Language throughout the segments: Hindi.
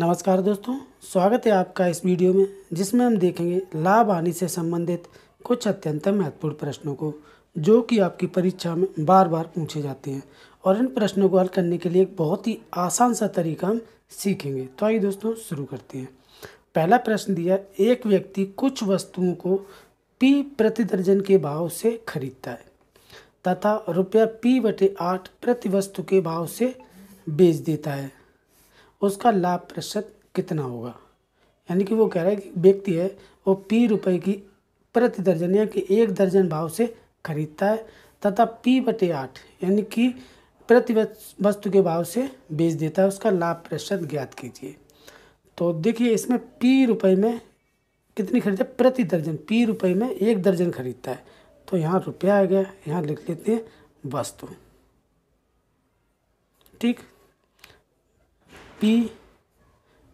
नमस्कार दोस्तों स्वागत है आपका इस वीडियो में जिसमें हम देखेंगे लाभ हानि से संबंधित कुछ अत्यंत महत्वपूर्ण प्रश्नों को जो कि आपकी परीक्षा में बार बार पूछे जाते हैं और इन प्रश्नों को हल करने के लिए एक बहुत ही आसान सा तरीका हम सीखेंगे तो आइए दोस्तों शुरू करते हैं पहला प्रश्न दिया एक व्यक्ति कुछ वस्तुओं को पी प्रति दर्जन के भाव से खरीदता है तथा रुपया पी बटे आठ प्रति वस्तु के भाव से बेच देता है उसका लाभ प्रतिशत कितना होगा यानी कि वो कह रहा है कि व्यक्ति है वो पी रुपए की प्रति दर्जन यानी कि एक दर्जन भाव से खरीदता है तथा पी बटे आठ यानी कि प्रति वस्तु के भाव से बेच देता है उसका लाभ प्रतिशत ज्ञात कीजिए तो देखिए इसमें पी रुपए में कितनी खरीदे प्रति दर्जन पी रुपए में एक दर्जन खरीदता है तो यहाँ रुपया आ गया यहाँ लिख लेते हैं वस्तु ठीक पी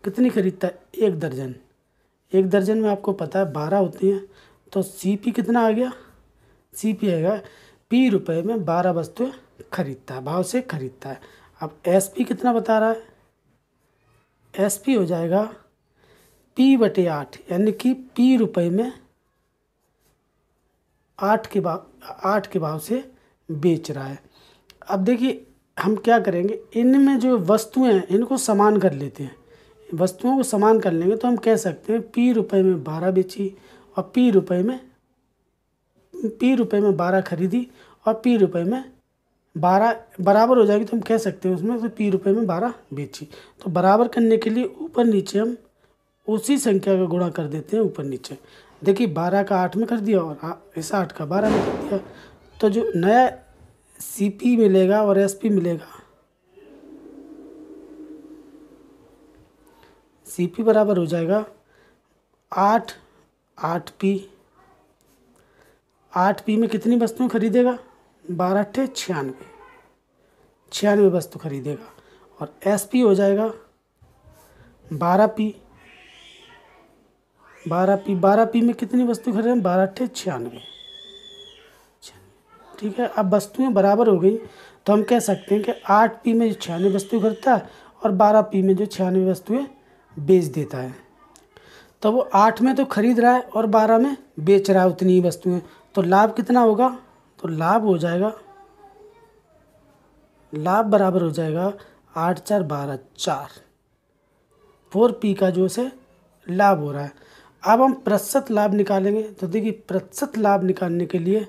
कितनी खरीदता है एक दर्जन एक दर्जन में आपको पता है बारह होती हैं तो सी पी कितना आ गया सी पी आएगा पी रुपए में बारह वस्तुएँ खरीदता है भाव से खरीदता है अब एस पी कितना बता रहा है एस पी हो जाएगा पी बटे आठ यानी कि पी रुपए में आठ के भाव आठ के भाव से बेच रहा है अब देखिए हम क्या करेंगे इनमें जो वस्तुएं हैं इनको समान कर लेते हैं वस्तुओं को समान कर लेंगे तो हम कह सकते हैं पी रुपए में बारह बेची और पी रुपए में पी रुपए में बारह खरीदी और पी रुपए में बारह बराबर हो जाएगी तो हम कह सकते हैं उसमें तो पी रुपए में बारह बेची तो बराबर करने के लिए ऊपर नीचे हम उसी संख्या का गुणा कर देते हैं ऊपर नीचे देखिए बारह का आठ में कर दिया और इस आठ का बारह में कर दिया तो जो नया सीपी मिलेगा और एसपी मिलेगा सीपी बराबर हो जाएगा आठ आठ पी आठ पी में कितनी वस्तुएं खरीदेगा बारह अट्ठे छियानवे छियानवे वस्तु खरीदेगा और एस पी हो जाएगा बारह पी बारह पी बारह पी में कितनी वस्तु खरीदें बारह अट्ठे छियानवे ठीक है अब वस्तुएं बराबर हो गई तो हम कह सकते हैं कि आठ पी में जो छियानवे वस्तुएं खरीदता है और बारह पी में जो छियानवे वस्तुएं बेच देता है तो वो आठ में तो खरीद रहा है और बारह में बेच रहा है उतनी ही वस्तुएं तो लाभ कितना होगा तो लाभ हो जाएगा लाभ बराबर हो जाएगा आठ चार बारह चार फोर पी का जो से लाभ हो रहा है अब हम प्रतिशत लाभ निकालेंगे तो देखिए प्रतिशत लाभ निकालने के लिए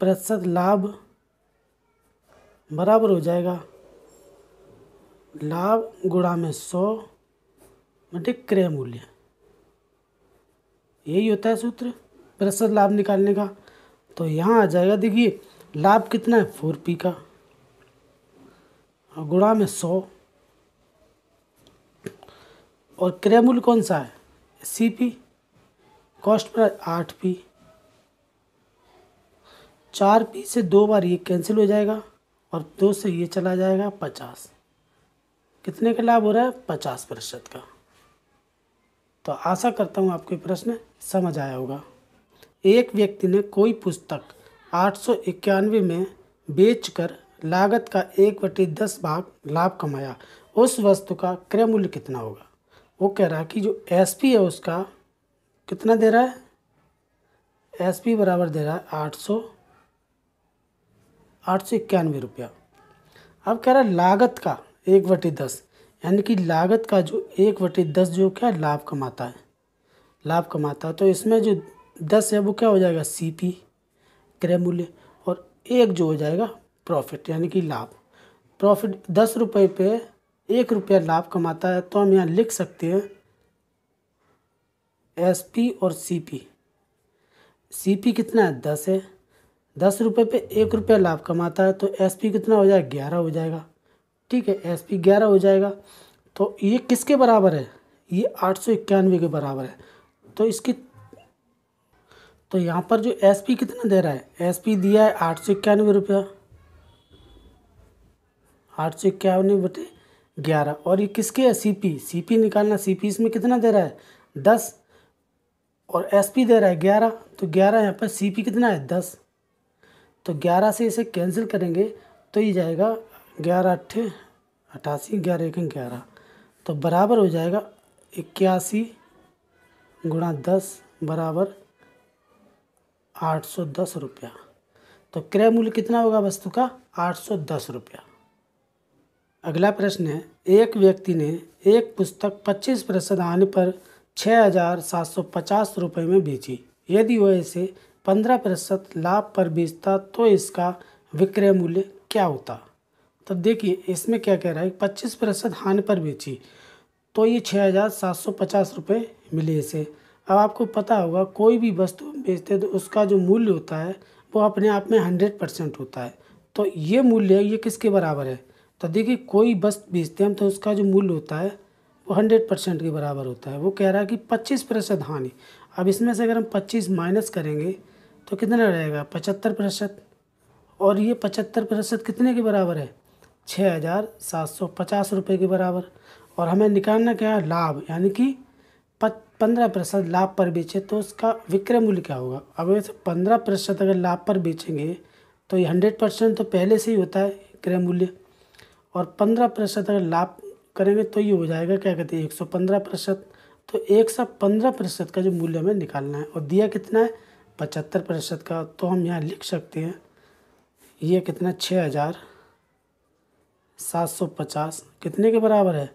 प्रतिशत लाभ बराबर हो जाएगा लाभ गुणा में सौ बटे क्रय मूल्य यही होता है सूत्र प्रतिशत लाभ निकालने का तो यहाँ आ जाएगा देखिए लाभ कितना है फोर पी का गुणा में सौ और क्रय मूल्य कौन सा है सी पी कॉस्ट पर आठ पी चार पी से दो बार ये कैंसिल हो जाएगा और दो से ये चला जाएगा पचास कितने का लाभ हो रहा है पचास प्रतिशत का तो आशा करता हूँ आपको प्रश्न समझ आया होगा एक व्यक्ति ने कोई पुस्तक आठ सौ इक्यानवे में बेचकर लागत का एक बटी दस भाग लाभ कमाया उस वस्तु का क्रय मूल्य कितना होगा वो कह रहा है कि जो एस है उसका कितना दे रहा है एस बराबर दे रहा है आठ सौ आठ सौ इक्यानवे रुपया अब कह रहा है लागत का एक बटे दस यानी कि लागत का जो एक बटे दस जो क्या लाभ कमाता है लाभ कमाता है तो इसमें जो दस है वो क्या हो जाएगा सी पी क्रय मूल्य और एक जो हो जाएगा प्रॉफिट यानी कि लाभ प्रॉफिट दस रुपये पे एक रुपया लाभ कमाता है तो हम यहाँ लिख सकते हैं एस पी और सी पी सी पी कितना है दस है दस रुपये पे एक रुपया लाभ कमाता है तो एस पी कितना हो जाएगा ग्यारह हो जाएगा ठीक है एस पी ग्यारह हो जाएगा तो ये किसके बराबर है ये आठ सौ इक्यानवे के बराबर है तो इसकी तो यहाँ पर जो एस पी कितना दे रहा है एस पी दिया है आठ सौ इक्यानवे रुपया आठ सौ इक्यानवे बटे ग्यारह और ये किसके है सी पी सी पी निकालना सी पी इसमें कितना दे रहा है दस और एस पी दे रहा है ग्यारह तो ग्यारह यहाँ पर सी पी कितना है दस तो ग्यारह से इसे कैंसिल करेंगे तो ये जाएगा ग्यारह अट्ठे अठासी ग्यारह एक ग्यारह तो बराबर हो जाएगा इक्यासी गुणा दस बराबर आठ सौ दस रुपया तो क्रय मूल्य कितना होगा वस्तु का आठ सौ दस रुपया अगला प्रश्न है एक व्यक्ति ने एक पुस्तक पच्चीस प्रतिशत आने पर छः हजार सात सौ पचास रुपये में बेची यदि वह इसे पंद्रह प्रतिशत लाभ पर बेचता तो इसका विक्रय मूल्य क्या होता तब देखिए इसमें क्या कह रहा है पच्चीस प्रतिशत हानि पर बेची तो ये छः हज़ार सात सौ पचास रुपये मिले इसे अब आपको पता होगा कोई भी वस्तु बेचते तो उसका जो मूल्य होता है वो अपने आप में हंड्रेड परसेंट होता है तो ये मूल्य ये किसके बराबर है तो देखिए कोई वस्तु बेचते हैं तो उसका जो मूल्य होता है वो हंड्रेड परसेंट के बराबर होता है वो कह रहा है कि पच्चीस प्रतिशत हानि अब इसमें से अगर हम पच्चीस माइनस करेंगे तो कितना रहेगा पचहत्तर प्रतिशत और ये पचहत्तर प्रतिशत कितने के बराबर है छः हज़ार सात सौ पचास रुपये के बराबर और हमें निकालना क्या है लाभ यानी कि पंद्रह प्रतिशत लाभ पर बेचे तो उसका विक्रय मूल्य क्या होगा अब वैसे पंद्रह प्रतिशत अगर लाभ पर बेचेंगे तो ये हंड्रेड परसेंट तो पहले से ही होता है क्रय मूल्य और पंद्रह प्रतिशत अगर लाभ करेंगे तो ये हो जाएगा क्या कहते हैं एक सौ पंद्रह प्रतिशत तो एक सौ पंद्रह प्रतिशत का जो मूल्य हमें निकालना है और दिया कितना है पचहत्तर प्रतिशत का तो हम यहाँ लिख सकते हैं ये कितना छः हज़ार सात सौ पचास कितने के बराबर है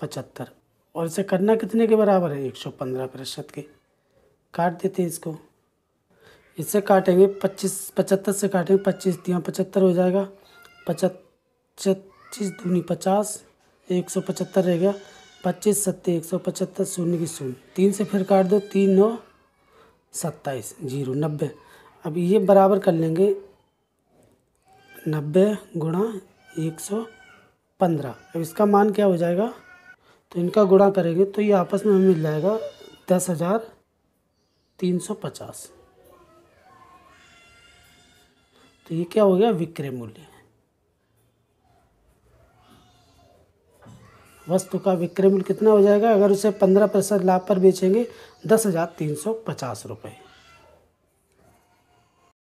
पचहत्तर और इसे करना कितने के बराबर है एक सौ पंद्रह प्रतिशत के काट देते हैं इसको इसे काटेंगे पच्चीस पचहत्तर से काटेंगे पच्चीस दिया तो पचहत्तर हो जाएगा पचीस दूनी पचास एक सौ पचहत्तर रहेगा पच्चीस सत्तर एक सौ पचहत्तर शून्य की शून्य तीन से फिर काट दो तीन नौ सत्ताईस जीरो नब्बे अब ये बराबर कर लेंगे नब्बे गुणा एक सौ पंद्रह अब इसका मान क्या हो जाएगा तो इनका गुणा करेंगे तो ये आपस में मिल जाएगा दस हज़ार तीन सौ पचास तो ये क्या हो गया विक्रय मूल्य वस्तु का विक्रय मूल्य कितना हो जाएगा अगर उसे पंद्रह प्रतिशत लाभ पर बेचेंगे दस हज़ार तीन सौ पचास रुपये